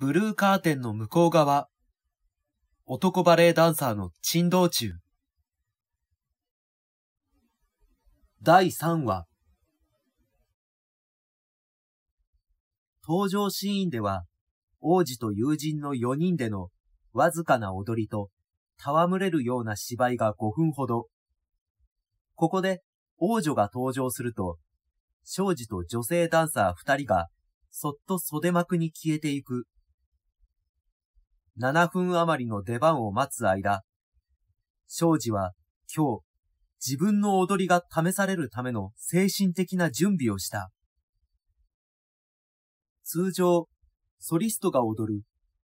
ブルーカーテンの向こう側、男バレエダンサーの珍道中。第3話。登場シーンでは、王子と友人の4人でのわずかな踊りと、戯れるような芝居が5分ほど。ここで王女が登場すると、少司と女性ダンサー2人が、そっと袖幕に消えていく。7分余りの出番を待つ間、庄司は今日、自分の踊りが試されるための精神的な準備をした。通常、ソリストが踊る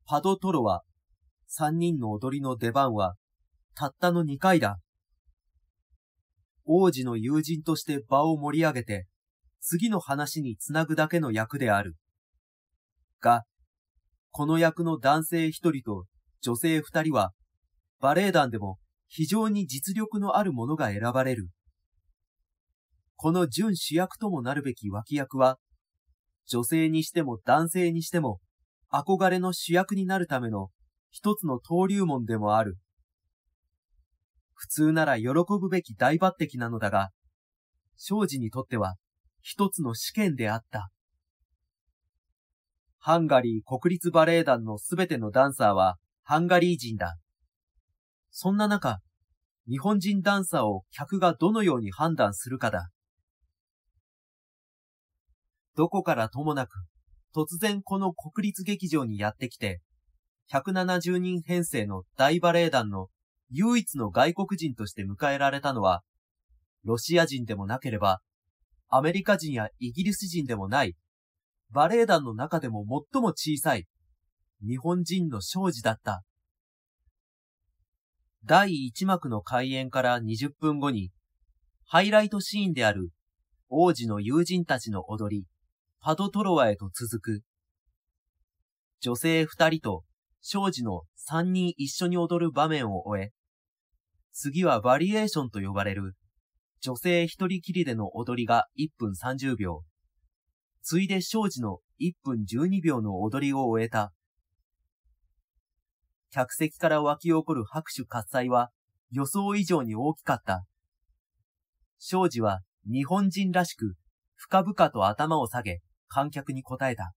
パドトロは、3人の踊りの出番は、たったの2回だ。王子の友人として場を盛り上げて、次の話につなぐだけの役である。が、この役の男性一人と女性二人は、バレエ団でも非常に実力のある者が選ばれる。この準主役ともなるべき脇役は、女性にしても男性にしても、憧れの主役になるための一つの登竜門でもある。普通なら喜ぶべき大抜擢なのだが、庄司にとっては一つの試験であった。ハンガリー国立バレエ団のすべてのダンサーはハンガリー人だ。そんな中、日本人ダンサーを客がどのように判断するかだ。どこからともなく、突然この国立劇場にやってきて、170人編成の大バレエ団の唯一の外国人として迎えられたのは、ロシア人でもなければ、アメリカ人やイギリス人でもないバレエ団の中でも最も小さい、日本人の少女だった。第一幕の開演から20分後に、ハイライトシーンである王子の友人たちの踊り、パドトロワへと続く。女性二人と少女の三人一緒に踊る場面を終え、次はバリエーションと呼ばれる女性一人きりでの踊りが1分30秒。ついで庄司の1分12秒の踊りを終えた。客席から湧き起こる拍手喝采は予想以上に大きかった。庄司は日本人らしく深々と頭を下げ観客に答えた。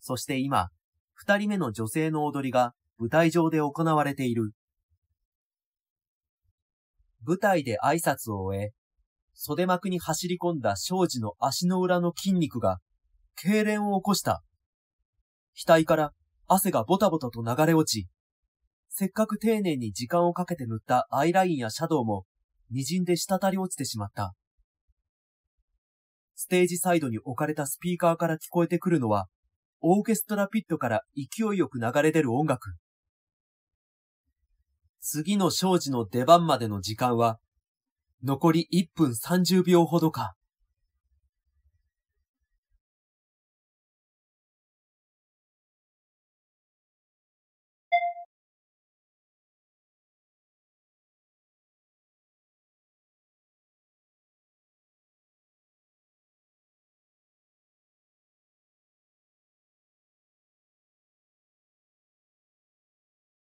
そして今、二人目の女性の踊りが舞台上で行われている。舞台で挨拶を終え、袖膜に走り込んだ庄司の足の裏の筋肉が、痙攣を起こした。額から汗がボタボタと流れ落ち、せっかく丁寧に時間をかけて塗ったアイラインやシャドウも、滲んで滴り落ちてしまった。ステージサイドに置かれたスピーカーから聞こえてくるのは、オーケストラピットから勢いよく流れ出る音楽。次の庄司の出番までの時間は、残り1分30秒ほどか。